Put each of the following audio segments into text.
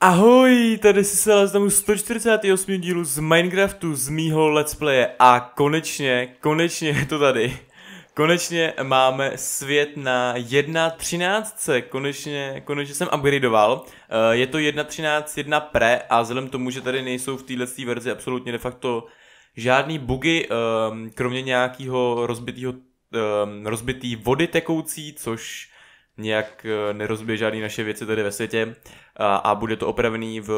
Ahoj, tady si se z 148. dílu z Minecraftu z mýho let's playe a konečně, konečně je to tady. Konečně máme svět na 1.13, konečně, konečně jsem upgradeoval. Eh, je to 1.13, 1 pre a vzhledem tomu, že tady nejsou v této verzi absolutně de facto žádný bugy, ehm, kromě nějakého rozbitého ehm, rozbitý vody tekoucí, což nějak eh, nerozbije žádný naše věci tady ve světě a, a bude to opravený v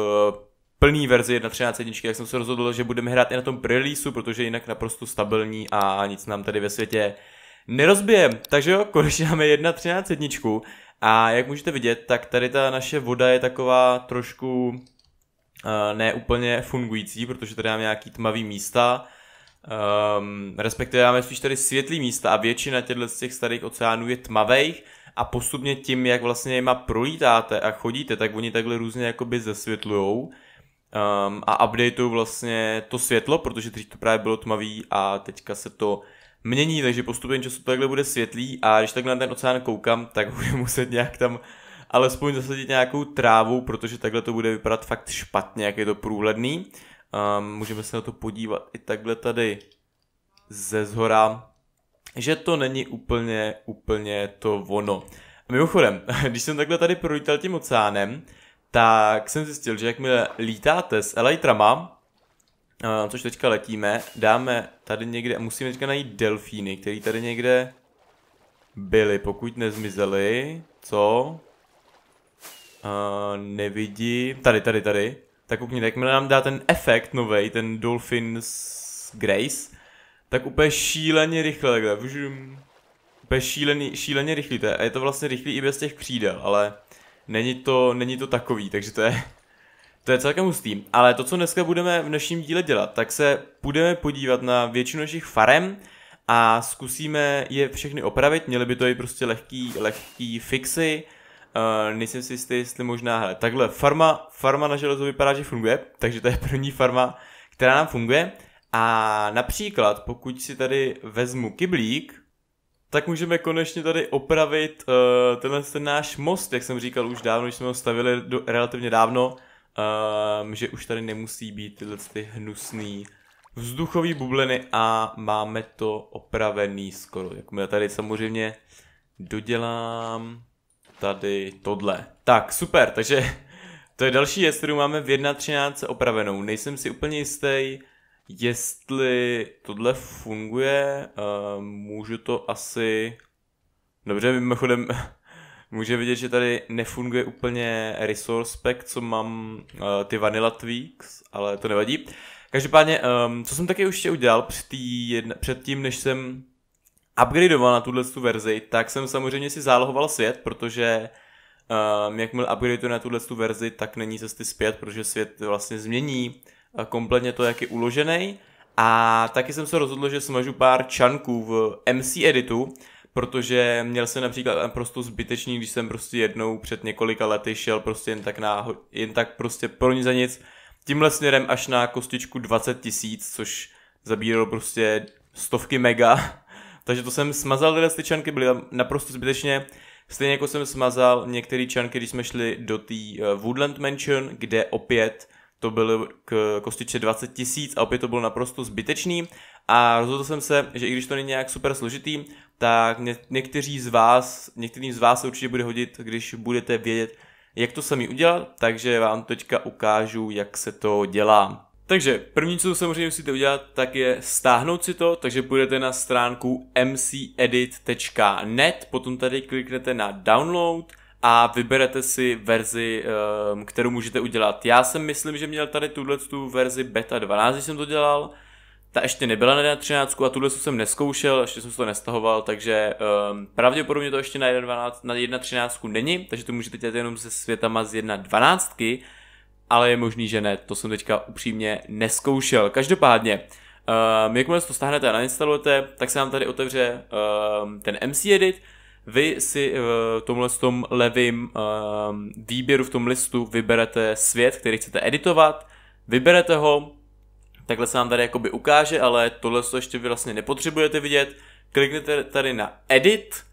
plný verzi 1.13 jedničky, jak jsem se rozhodl, že budeme hrát i na tom prelísu, protože jinak naprosto stabilní a nic nám tady ve světě nerozbije. Takže jo, konečně máme 1.13 jedničku a jak můžete vidět, tak tady ta naše voda je taková trošku uh, eh, neúplně fungující, protože tady máme nějaký tmavý místa, um, respektive máme spíš tady světlý místa a většina těchto z těch starých oceánů je tmavých, a postupně tím, jak vlastně jima prolítáte a chodíte, tak oni takhle různě jakoby zesvětlujou um, a updateují vlastně to světlo, protože teď to právě bylo tmavý a teďka se to mění, takže postupně času to takhle bude světlý a když takhle na ten oceán koukám, tak budu muset nějak tam alespoň zasadit nějakou trávu, protože takhle to bude vypadat fakt špatně, jak je to průhledný. Um, můžeme se na to podívat i takhle tady ze zhora že to není úplně, úplně to ono. A mimochodem, když jsem takhle tady prolítal tím oceánem, tak jsem zjistil, že jakmile lítáte s Elytrama, eh, což teďka letíme, dáme tady někde, a musíme teďka najít delfíny, který tady někde byly, pokud nezmizely, co? Uh, nevidím, tady, tady, tady. Tak koukněte, jakmile nám dá ten efekt novej, ten Dolphins Grace, tak úplně šíleně rychle takhle. Vžum. Úplně šílený, šíleně rychlý to je. A je to vlastně rychlý i bez těch křídel, ale není to, není to takový, takže to je, to je celkem hustý. Ale to, co dneska budeme v dnešním díle dělat, tak se budeme podívat na většinu našich farem a zkusíme je všechny opravit. Měly by to i prostě lehký, lehký fixy. Uh, nejsem si jistý, jestli možná, hele, takhle, farma, farma na železo vypadá, že funguje, takže to je první farma, která nám funguje. A například, pokud si tady vezmu kyblík, tak můžeme konečně tady opravit uh, tenhle ten náš most, jak jsem říkal už dávno, když jsme ho stavili do, relativně dávno, um, že už tady nemusí být tyhle ty hnusný vzduchové bubliny a máme to opravený skoro. Jakmile tady samozřejmě dodělám tady tohle. Tak, super, takže to je další věc, kterou máme v 1.13 opravenou. Nejsem si úplně jistý, Jestli tohle funguje, uh, můžu to asi... Dobře, mimochodem, může vidět, že tady nefunguje úplně resource pack, co mám uh, ty Vanilla Tweaks, ale to nevadí. Každopádně, um, co jsem taky už ještě udělal před, jedna, před tím, než jsem upgradeoval na tuhle tu verzi, tak jsem samozřejmě si zálohoval svět, protože um, jakmile upgradeujete na tuhle tu verzi, tak není cesty zpět, protože svět vlastně změní Eh, kompletně to, jak je uložený. A taky jsem se rozhodl, že smažu pár čanků v MC Editu, protože měl jsem například naprosto zbytečný, když jsem prostě jednou před několika lety šel prostě jen tak, na, jen tak prostě pro ní za nic, tímhle směrem až na kostičku 20 tisíc, což zabíralo prostě stovky mega, takže to jsem smazal tyhle ty čanky, byly tam naprosto zbytečně, stejně jako jsem smazal některé čanky, když jsme šli do té eh, Woodland Mansion, kde opět to byly k kostiče 20 tisíc a opět to bylo naprosto zbytečný a rozhodl jsem se, že i když to není nějak super složitý, tak ně, někteří z vás, některým z vás se určitě bude hodit, když budete vědět, jak to sami udělat, takže vám teďka ukážu, jak se to dělá. Takže první, co samozřejmě musíte udělat, tak je stáhnout si to, takže půjdete na stránku mcedit.net, potom tady kliknete na download, a vyberete si verzi, ehm, kterou můžete udělat. Já jsem myslím, že měl tady tuhle tu verzi beta 12, když jsem to dělal, ta ještě nebyla na 13 a tuhle jsem neskoušel, ještě jsem si to nestahoval, takže um, pravděpodobně to ještě na 1.12, na 1.13 není, takže to můžete dělat jenom se světama z 1.12, ale je možný, že ne, to jsem teďka upřímně neskoušel. Každopádně, um, jakmile to stáhnete a nainstalujete, tak se nám tady otevře um, ten MC Edit, vy si eh, v tomhle tom levým ehm, výběru v tom listu vyberete svět, který chcete editovat, vyberete ho, takhle se vám tady jakoby ukáže, ale tohle to ještě vy vlastně nepotřebujete vidět. Kliknete tady na edit,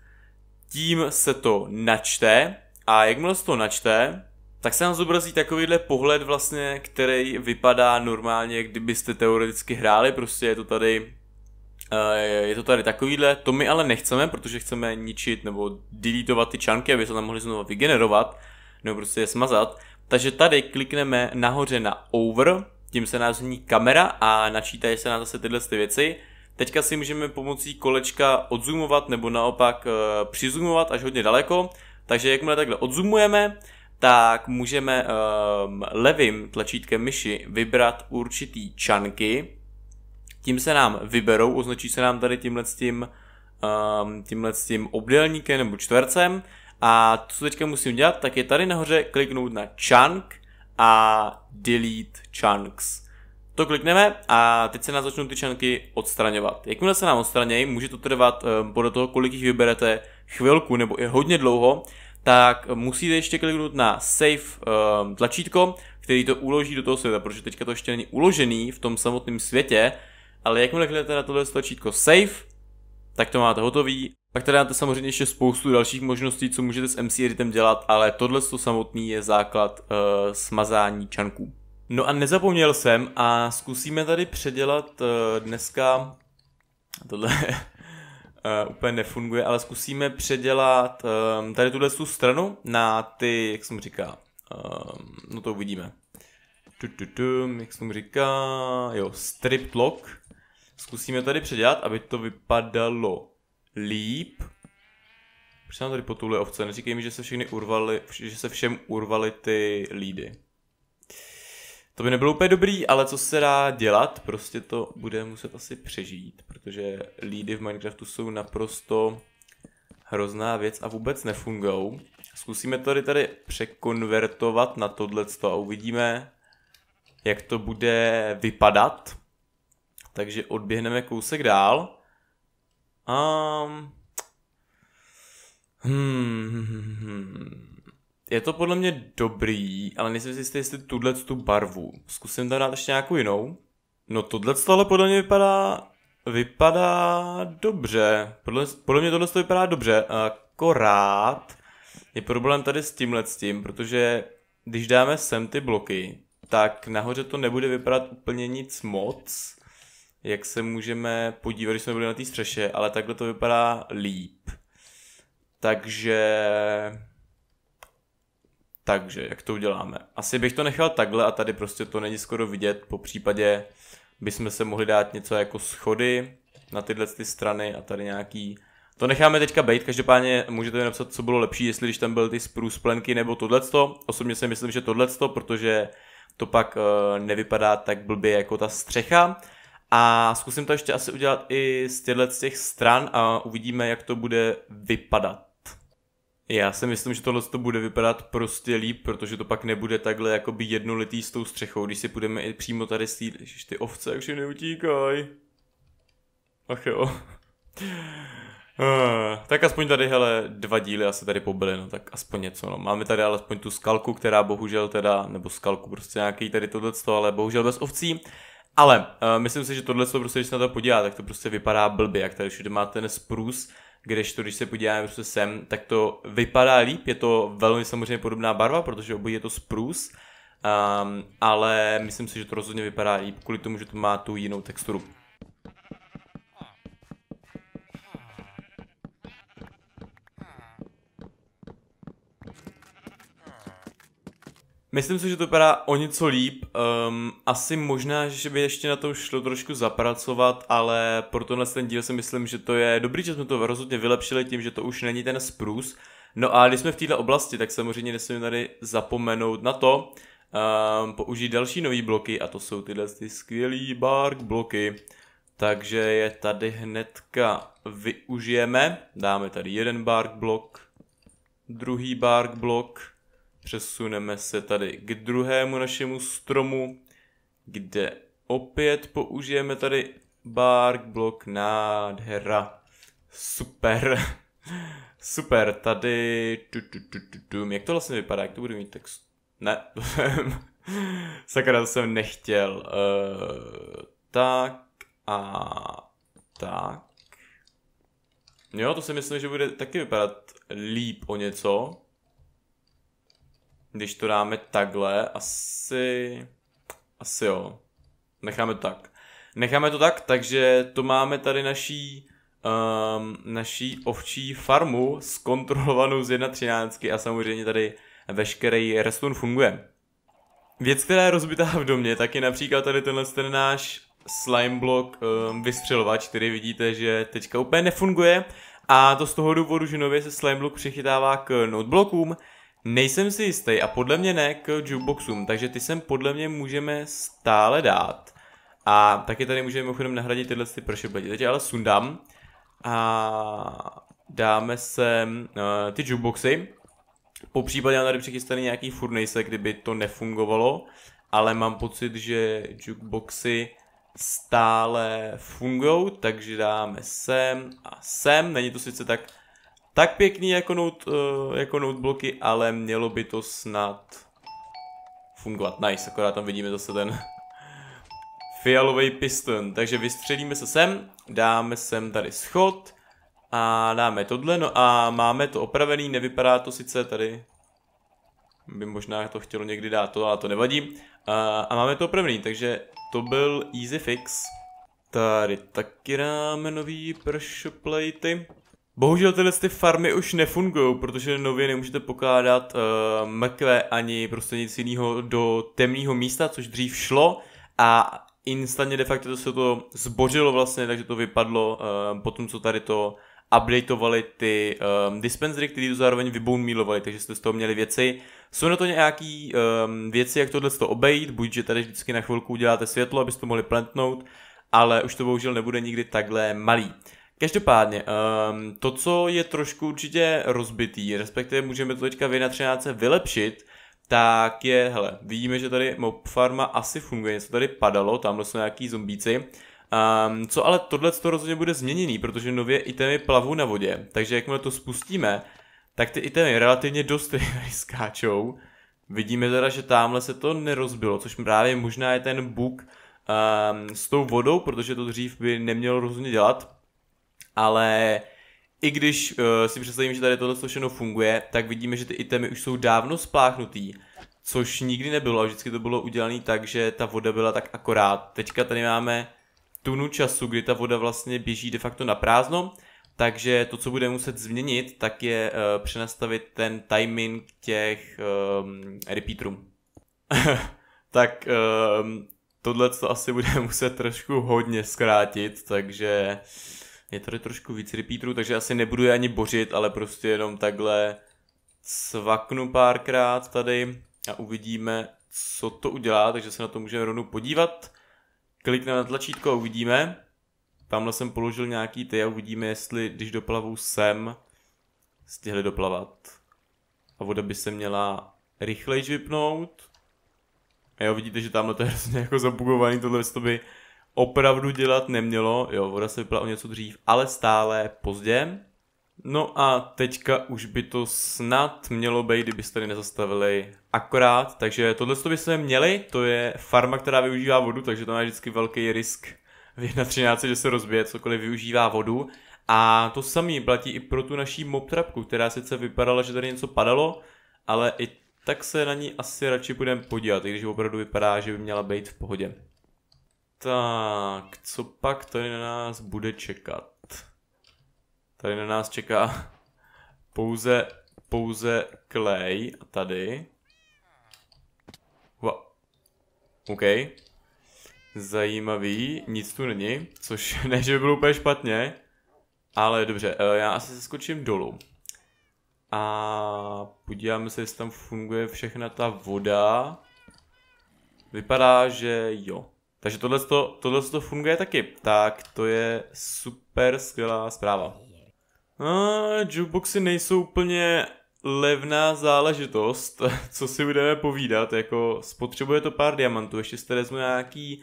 tím se to načte a jakmile se to načte, tak se nám zobrazí takovýhle pohled vlastně, který vypadá normálně, kdybyste teoreticky hráli, prostě je to tady Eh, je to tady takovýhle, to my ale nechceme, protože chceme ničit nebo deletovat ty čanky, aby se tam mohli znovu vygenerovat, nebo prostě je smazat. Takže tady klikneme nahoře na over, tím se nás zní kamera a načítají se nám zase tyhle ty věci. Teďka si můžeme pomocí kolečka odzumovat nebo naopak e, přizumovat až hodně daleko. Takže jakmile takhle odzumujeme, tak můžeme e, levým tlačítkem myši vybrat určitý čanky, tím se nám vyberou, označí se nám tady tímhle s tím, um, ehm, tímhle s tím obdélníkem nebo čtvercem a to, co teďka musím dělat, tak je tady nahoře kliknout na chunk a delete chunks. To klikneme a teď se nás začnou ty čanky odstraňovat. Jakmile se nám odstranějí, může to trvat um, podle toho, kolik jich vyberete, chvilku nebo i hodně dlouho, tak musíte ještě kliknout na save um, tlačítko, který to uloží do toho světa, protože teďka to ještě není uložený v tom samotném světě, ale jakmile kliknete na tohle tlačítko Save, tak to máte hotový. Pak tady máte samozřejmě ještě spoustu dalších možností, co můžete s MC Editem dělat, ale tohle samotný je základ uh, smazání čanků. No a nezapomněl jsem a zkusíme tady předělat uh, dneska, tohle uh, úplně nefunguje, ale zkusíme předělat um, tady tuhle tu stranu na ty, jak jsem říkal. um, no to uvidíme. Tu, tu, tu, jak jsem říkal, jo, strip lock Zkusíme tady předělat, aby to vypadalo líp. Proč nám tady potuluje ovce? Neříkej mi, že se, všechny urvali, že se všem urvali ty lídy. To by nebylo úplně dobrý, ale co se dá dělat, prostě to bude muset asi přežít, protože lídy v Minecraftu jsou naprosto hrozná věc a vůbec nefungou. Zkusíme tady tady překonvertovat na tohleto a uvidíme, jak to bude vypadat. Takže odběhneme kousek dál. Um, hmm, je to podle mě dobrý, ale nejsem si jistý, jestli tuhle tu barvu. Zkusím tam dát ještě nějakou jinou. No tohle ale podle mě vypadá, vypadá dobře. Podle, podle mě tohle to vypadá dobře, akorát je problém tady s tímhle s tím, protože když dáme sem ty bloky, tak nahoře to nebude vypadat úplně nic moc jak se můžeme podívat, když jsme byli na té střeše, ale takhle to vypadá líp. Takže... Takže, jak to uděláme? Asi bych to nechal takhle a tady prostě to není skoro vidět, po případě bychom se mohli dát něco jako schody na tyhle ty strany a tady nějaký... To necháme teďka být, každopádně můžete mi napsat, co bylo lepší, jestli když tam byly ty sprůsplenky nebo tohleto. Osobně si myslím, že tohleto, protože to pak uh, nevypadá tak blbě jako ta střecha. A zkusím to ještě asi udělat i z těchto z těch stran a uvidíme, jak to bude vypadat. Já si myslím, že tohle to bude vypadat prostě líp, protože to pak nebude takhle jakoby jednolitý s tou střechou, když si půjdeme i přímo tady s Ježiš, ty ovce, jakže neutíkaj. Ach jo. Eh, tak aspoň tady, hele, dva díly asi tady pobyly, no tak aspoň něco, no. Máme tady alespoň tu skalku, která bohužel teda, nebo skalku, prostě nějaký tady tohleto, ale bohužel bez ovcí. Ale uh, myslím si, že tohle, co prostě, když se na to podívá, tak to prostě vypadá blbě, jak tady všude má ten sprus, kdežto když se podíváme prostě sem, tak to vypadá líp, je to velmi samozřejmě podobná barva, protože obojí je to sprus, um, ehm, ale myslím si, že to rozhodně vypadá líp kvůli tomu, že to má tu jinou texturu. Myslím si, že to vypadá o něco líp. Um, asi možná, že by ještě na to šlo trošku zapracovat, ale pro tenhle ten díl si myslím, že to je dobrý, že jsme to rozhodně vylepšili tím, že to už není ten sprus. No a když jsme v této oblasti, tak samozřejmě nesmíme tady zapomenout na to, um, použít další nový bloky a to jsou tyhle ty skvělý bark bloky. Takže je tady hnedka využijeme, dáme tady jeden bark blok, druhý bark blok, Přesuneme se tady k druhému našemu stromu, kde opět použijeme tady bark blok nádhera. Super. Super, tady... Tu, tu, tu, tu, tu. Jak to vlastně vypadá? Jak to budu mít text? Ne, Sakra, to jsem nechtěl. Uh, tak a tak. Jo, to si myslím, že bude taky vypadat líp o něco. Když to dáme takhle, asi... Asi jo. Necháme to tak. Necháme to tak, takže to máme tady naší um, naší ovčí farmu zkontrolovanou z 1.13 a samozřejmě tady veškerý restun funguje. Věc, která je rozbitá v domě, tak je například tady tenhle ten náš slime block um, vystřelovač, který vidíte, že teďka úplně nefunguje a to z toho důvodu, že nově se slime block přichytává k notblokům Nejsem si jistý a podle mě ne k jukeboxům, takže ty sem podle mě můžeme stále dát. A taky tady můžeme mimochodem nahradit tyhle ty prošibletí. Teď ale sundám a dáme sem uh, ty jukeboxy. Po případě tady přichystaný nějaký furnace, kdyby to nefungovalo, ale mám pocit, že jukeboxy stále fungují, takže dáme sem a sem. Není to sice tak tak pěkný jako, note, uh, jako notebooky, ale mělo by to snad fungovat. Nice, akorát tam vidíme zase ten fialový piston. Takže vystřelíme se sem, dáme sem tady schod a dáme tohle, no a máme to opravený, nevypadá to sice tady, by možná to chtělo někdy dát to, ale to nevadí. A, eh, a máme to opravený, takže to byl easy fix. Tady taky dáme nový pršoplejty. platey. Bohužel tyhle ty farmy už nefungují, protože nově nemůžete pokládat uh, mrkve ani prostě nic jiného do temného místa, což dřív šlo a instantně de facto to se to zbořilo vlastně, takže to vypadlo uh, po tom, co tady to updateovali ty um, dispensery, které to zároveň vybounmílovali, takže jste z toho měli věci. Jsou na to nějaké um, věci, jak tohle to obejít, buď, že tady vždycky na chvilku uděláte světlo, abyste to mohli plantnout, ale už to bohužel nebude nikdy takhle malý. Každopádně, um, to, co je trošku určitě rozbitý, respektive můžeme to teďka vy na 13 vylepšit, tak je, hele, vidíme, že tady Mob Farma asi funguje, něco tady padalo, tamhle jsou nějaký zombíci. Um, co ale tohle to rozhodně bude změněný, protože nově itemy plavou na vodě, takže jakmile to spustíme, tak ty itemy relativně dost skáčou. Vidíme teda, že tamhle se to nerozbilo, což právě možná je ten bug um, s tou vodou, protože to dřív by nemělo rozhodně dělat, ale i když uh, si představím, že tady tohle všechno funguje, tak vidíme, že ty itemy už jsou dávno spláchnutý, což nikdy nebylo a vždycky to bylo udělané tak, že ta voda byla tak akorát. Teďka tady máme tunu času, kdy ta voda vlastně běží de facto na prázdno, takže to, co bude muset změnit, tak je uh, přenastavit ten timing těch um, ehm, repeaterů. tak um, tohle to asi bude muset trošku hodně zkrátit, takže uh, je tady trošku víc repeaterů, takže asi nebudu je ani bořit, ale prostě jenom takhle cvaknu párkrát tady a uvidíme, co to udělá, takže se na to můžeme rovnou podívat. Klikneme na tlačítko a uvidíme. Tamhle jsem položil nějaký ty a uvidíme, jestli když doplavu sem, stihli doplavat. A voda by se měla rychleji vypnout. A jo, vidíte, že tamhle to je hrozně jako zabugovaný, tohle by opravdu dělat nemělo, jo, voda se vypila o něco dřív, ale stále pozdě. No a teďka už by to snad mělo být, kdybyste tady nezastavili akorát, takže tohle by se měli, to je farma, která využívá vodu, takže to má vždycky velký risk v 1.13, že se rozbije cokoliv využívá vodu. A to samý platí i pro tu naší mobtrapku, která sice vypadala, že tady něco padalo, ale i tak se na ní asi radši budeme podívat, i když opravdu vypadá, že by měla být v pohodě. Tak, co pak tady na nás bude čekat? Tady na nás čeká pouze, pouze klej tady. Wow. OK. Zajímavý, nic tu není, což ne, že by bylo úplně špatně, ale dobře, eh, já asi se skočím dolů. A podíváme se, jestli tam funguje všechna ta voda. Vypadá, že jo. Takže tohle, to tohle to funguje taky. Tak to je super skvělá zpráva. A no, jukeboxy nejsou úplně levná záležitost, co si budeme povídat, jako spotřebuje to pár diamantů, ještě jste vezmu nějaký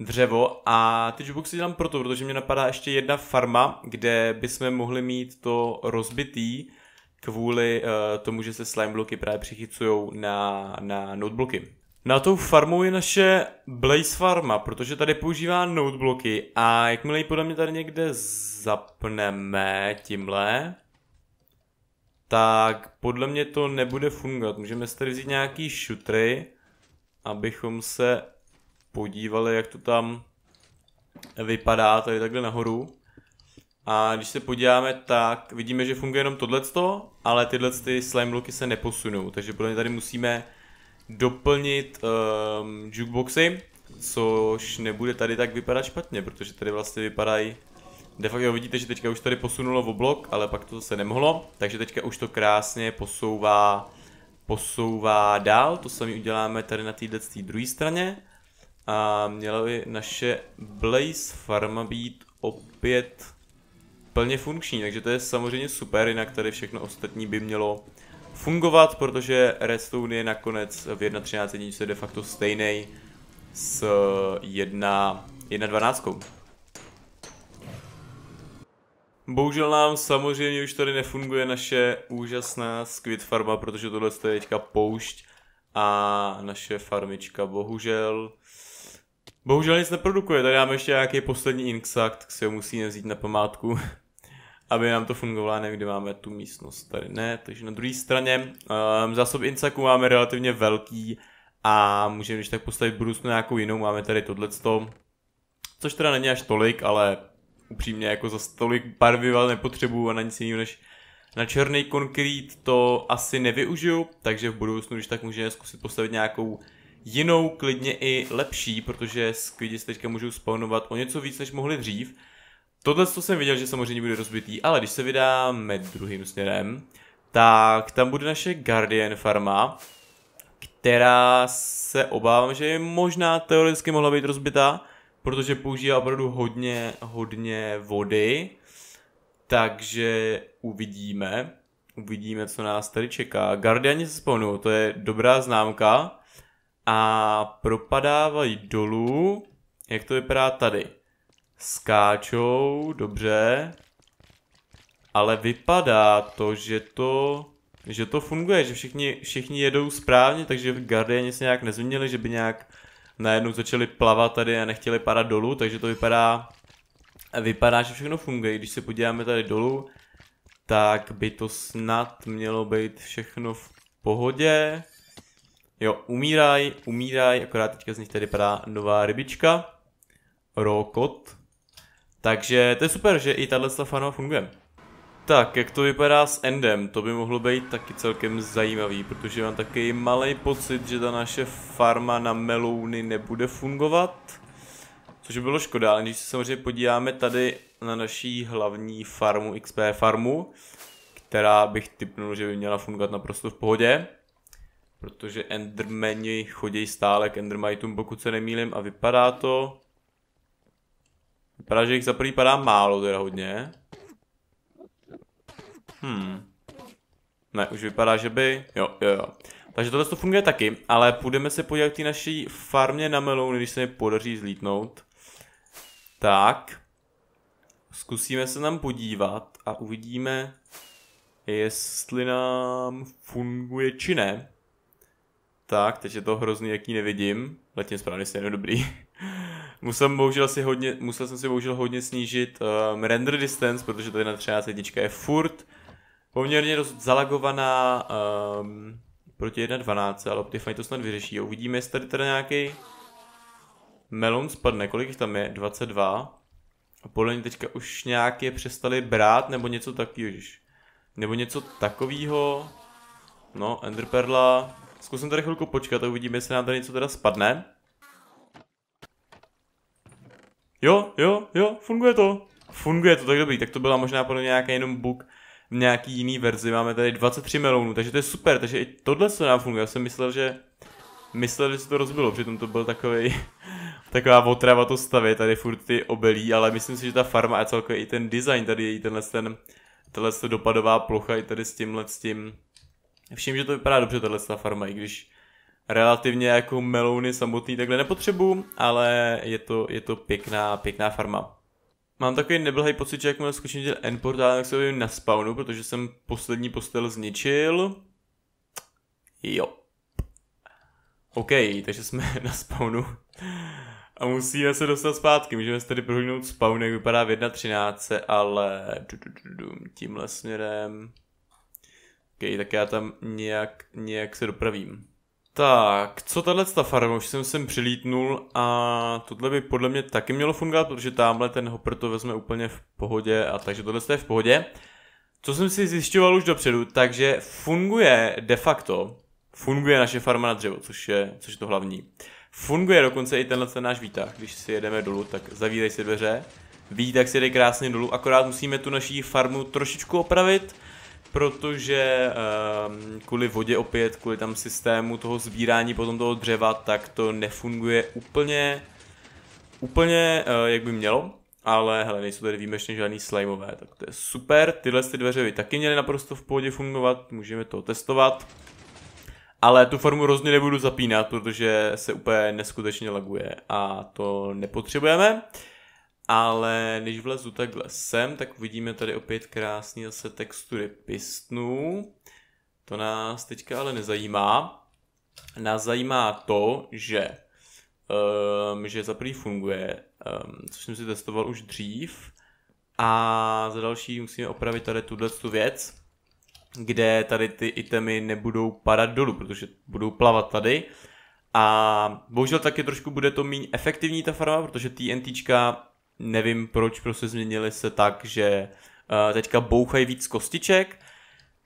dřevo a ty jukeboxy dělám proto, protože mě napadá ještě jedna farma, kde bychom mohli mít to rozbitý kvůli uh, tomu, že se slime bloky právě přichycují na, na notebooky. Na tou farmou je naše Blaze Farma, protože tady používá notebloky a jakmile ji podle mě tady někde zapneme tímhle, tak podle mě to nebude fungovat. Můžeme si tady vzít nějaký šutry, abychom se podívali, jak to tam vypadá, tady takhle nahoru. A když se podíváme, tak vidíme, že funguje jenom tohleto, ale tyhle ty slime bloky se neposunou, takže podle mě tady musíme doplnit um, jukeboxy, což nebude tady tak vypadat špatně, protože tady vlastně vypadají De facto vidíte, že teďka už tady posunulo v oblok, ale pak to se nemohlo, takže teďka už to krásně posouvá, posouvá dál, to sami uděláme tady na téhle tý druhé straně. A měla by naše Blaze Farma být opět plně funkční, takže to je samozřejmě super, jinak tady všechno ostatní by mělo fungovat, protože Redstone je nakonec v 1.13 jedničce de facto stejný s 1.12. Eh, bohužel nám samozřejmě už tady nefunguje naše úžasná squid farma, protože tohle je teďka poušť a naše farmička bohužel bohužel nic neprodukuje. Tady máme ještě nějaký poslední inksakt, tak si ho musíme vzít na památku aby nám to fungovalo, nevím, kde máme tu místnost, tady ne, takže na druhé straně um, ehm, zásob insaku máme relativně velký a můžeme když tak postavit budoucnu nějakou jinou, máme tady tohleto, což teda není až tolik, ale upřímně jako za tolik barvival nepotřebuju a na nic jiného než na černý konkrét to asi nevyužiju, takže v budoucnu, když tak můžeme zkusit postavit nějakou jinou, klidně i lepší, protože skvědi se teďka můžou spawnovat o něco víc, než mohli dřív. Tohle to jsem viděl, že samozřejmě bude rozbitý, ale když se vydáme druhým směrem, tak tam bude naše Guardian farma, která se obávám, že je možná teoreticky mohla být rozbitá, protože používá opravdu hodně, hodně vody, takže uvidíme, uvidíme, co nás tady čeká. Guardiani se spawnují, to je dobrá známka a propadávají dolů, jak to vypadá tady skáčou, dobře. Ale vypadá to, že to, že to funguje, že všichni, všichni jedou správně, takže Guardiani se nějak nezměnili, že by nějak najednou začali plavat tady a nechtěli padat dolů, takže to vypadá, vypadá, že všechno funguje. Když se podíváme tady dolů, tak by to snad mělo být všechno v pohodě. Jo, umíraj, umíraj, akorát teďka z nich tady padá nová rybička. Rokot. Takže to je super, že i tahle fanova funguje. Tak, jak to vypadá s endem, to by mohlo být taky celkem zajímavý, protože mám taky malý pocit, že ta naše farma na melouny nebude fungovat. Což by bylo škoda, ale když se samozřejmě podíváme tady na naší hlavní farmu, XP farmu, která bych typnul, že by měla fungovat naprosto v pohodě. Protože endermeni chodí stále k endermitům, pokud se nemýlim, a vypadá to, Vypadá, že jich za první padá málo, teda hodně. Hmm. Ne, už vypadá, že by... Jo, jo, jo. Takže tohle to funguje taky, ale půjdeme se podívat k té naší farmě na melouny, když se mi podaří zlítnout. Tak. Zkusíme se tam podívat a uvidíme, jestli nám funguje či ne. Tak, teď je to hrozný, jaký nevidím. Letím správně, je dobrý musel, bohužel si hodně, musel jsem si bohužel hodně snížit um, render distance, protože tady na 13 je furt poměrně dost zalagovaná um, proti 1.12, ale Optifine to snad vyřeší. Uvidíme, jestli tady teda nějaký melon spadne. Kolik jich tam je? 22. A podle mě teďka už nějak je přestali brát, nebo něco takového. Nebo něco takového. No, Enderperla. Zkusím tady chvilku počkat a uvidíme, jestli nám tady něco teda spadne. Jo, jo, jo, funguje to. Funguje to, tak dobrý, tak to byla možná podle nějaký jenom bug v nějaký jiný verzi. Máme tady 23 melounů, takže to je super, takže i tohle se nám funguje. Já jsem myslel, že myslel, že se to rozbilo, přitom to byl takový taková otrava to stavě, tady furt ty obelí, ale myslím si, že ta farma a celkově i ten design, tady je tenhle ten, tenhle dopadová plocha i tady s tímhle s tím, vším, že to vypadá dobře, tahle ta farma, i když relativně jako melouny samotný takhle nepotřebuju, ale je to, je to pěkná, pěkná farma. Mám takový neblhý pocit, že jakmile skočím ten end portál, tak se objevím na spawnu, protože jsem poslední postel zničil. Jo. OK, takže jsme na spawnu. A musíme se dostat zpátky, můžeme se tady prohlídnout spawn, jak vypadá v 1.13, ale tímhle směrem. OK, tak já tam nějak, nějak se dopravím. Tak, co tahle ta farma, už jsem sem přilítnul a tohle by podle mě taky mělo fungovat, protože tamhle ten hopper to vezme úplně v pohodě a takže tohle je v pohodě. Co jsem si zjišťoval už dopředu, takže funguje de facto, funguje naše farma na dřevo, což je, což je to hlavní. Funguje dokonce i tenhle ten náš výtah, když si jedeme dolů, tak zavírej si dveře, výtah si jde krásně dolů, akorát musíme tu naší farmu trošičku opravit, protože ehm, kvůli vodě opět, kvůli tam systému toho sbírání potom toho dřeva, tak to nefunguje úplně, úplně eh, jak by mělo. Ale hele, nejsou tady výjimečně žádný slajmové, tak to je super. Tyhle ty dveře by taky měly naprosto v pohodě fungovat, můžeme to testovat. Ale tu formu rozně nebudu zapínat, protože se úplně neskutečně laguje a to nepotřebujeme. Uh, ale když vlezu takhle sem, tak uvidíme tady opět krásný zase textury pistnů. To nás teďka ale nezajímá. Nás zajímá to, že, um, že za prvý funguje, um, což jsem si testoval už dřív. A za další musíme opravit tady tuhle tu věc, kde tady ty itemy nebudou padat dolů, protože budou plavat tady. A bohužel taky trošku bude to méně efektivní ta farma, protože TNTčka nevím, proč prostě změnili se tak, že uh, teďka bouchají víc kostiček,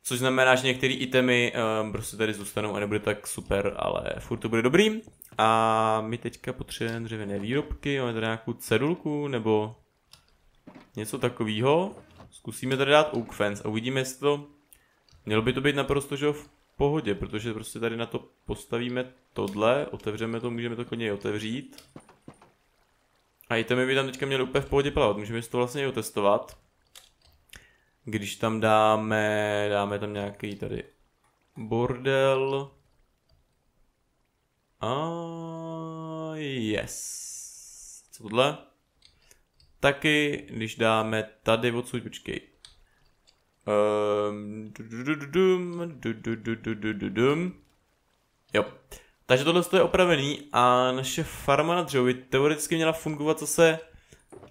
což znamená, že některé itemy um, prostě tady zůstanou a nebude tak super, ale furt to bude dobrý. A my teďka potřebujeme dřevěné výrobky, máme tady nějakou cedulku nebo něco takového. Zkusíme tady dát oak fence a uvidíme, jestli to... Mělo by to být naprosto, že v pohodě, protože prostě tady na to postavíme tohle, otevřeme to, můžeme to klidně otevřít. A to mi by tam teďka měli úplně v pohodě plavat, můžeme si to vlastně i otestovat. Když tam dáme, dáme tam nějaký tady bordel. A yes. Co tohle? Taky, když dáme tady odsud, počkej. Um, jo. Takže tohle je opravený a naše farma na dřevo by teoreticky měla fungovat zase,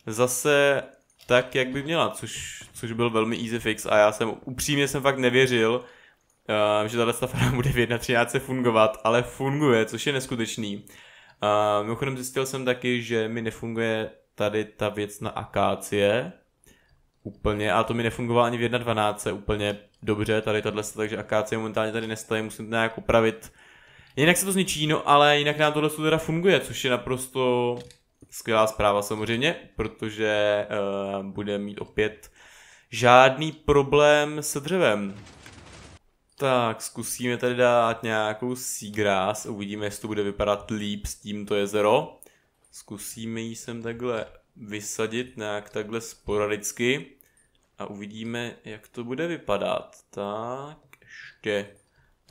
zase tak, jak by měla, což, což byl velmi easy fix a já jsem upřímně jsem fakt nevěřil, uh, že tato farma bude v 1.13 fungovat, ale funguje, což je neskutečný. Uh, mimochodem zjistil jsem taky, že mi nefunguje tady ta věc na akácie úplně, a to mi nefungovalo ani v 1.12 úplně dobře, tady tahle, takže akácie momentálně tady nestaje, musím to nějak opravit, Jinak se to zničí, no ale jinak nám tohle teda funguje, což je naprosto skvělá zpráva samozřejmě, protože uh, bude mít opět žádný problém se dřevem. Tak, zkusíme tady dát nějakou seagrass, uvidíme, jestli to bude vypadat líp s tímto jezero. Zkusíme ji sem takhle vysadit, nějak takhle sporadicky a uvidíme, jak to bude vypadat. Tak, ještě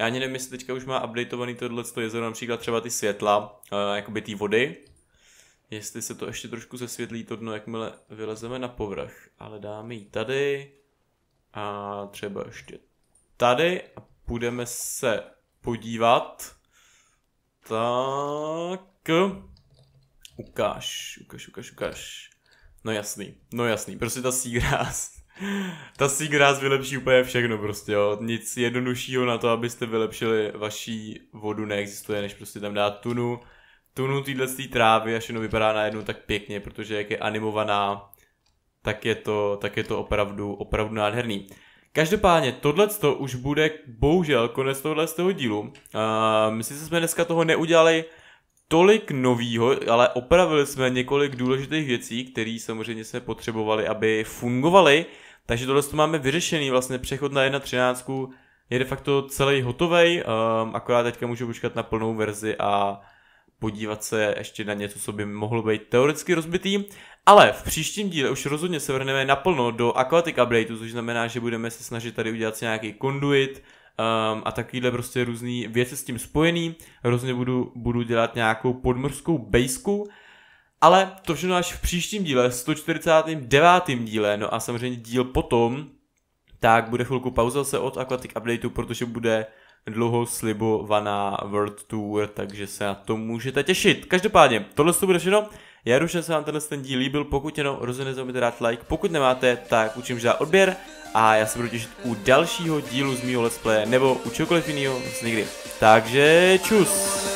já ani nevím, jestli teďka už má updateovaný tohle jezero, například třeba ty světla, uh, jakoby ty vody. Jestli se to ještě trošku zesvětlí to dno, jakmile vylezeme na povrch. Ale dáme ji tady a třeba ještě tady a půjdeme se podívat. Tak. Ukáž, ukáž, ukáž, ukáž. No jasný, no jasný, prostě ta sígrás Ta Seagrass vylepší úplně všechno prostě, jo. Nic jednoduššího na to, abyste vylepšili vaší vodu neexistuje, než prostě tam dát tunu. Tunu téhle trávy až jenom vypadá najednou tak pěkně, protože jak je animovaná, tak je to, tak je to opravdu, opravdu nádherný. Každopádně, tohle už bude bohužel konec tohle z toho dílu. Uh, myslím, že jsme dneska toho neudělali tolik novýho, ale opravili jsme několik důležitých věcí, které samozřejmě jsme potřebovali, aby fungovaly. Takže tohle to máme vyřešený, vlastně přechod na 1.13 je de facto celý hotový, um, ehm, akorát teďka můžu počkat na plnou verzi a podívat se ještě na něco, co by mohlo být teoreticky rozbitý. Ale v příštím díle už rozhodně se vrhneme naplno do Aquatic Updateu, což znamená, že budeme se snažit tady udělat si nějaký konduit, um, ehm, a takovýhle prostě různé věci s tím spojený. rozhodně budu, budu dělat nějakou podmorskou bejsku ale to všechno až v příštím díle, 149. díle, no a samozřejmě díl potom, tak bude chvilku pauza se od Aquatic Updateu, protože bude dlouho slibovaná World Tour, takže se na to můžete těšit. Každopádně, tohle to bude všechno. Já doufám, že se vám tenhle ten díl líbil, pokud jenom rozhodně zapomeňte dát like, pokud nemáte, tak učím dát odběr a já se budu těšit u dalšího dílu z mýho let's play nebo u čokoliv jiného z nikdy. Takže čus!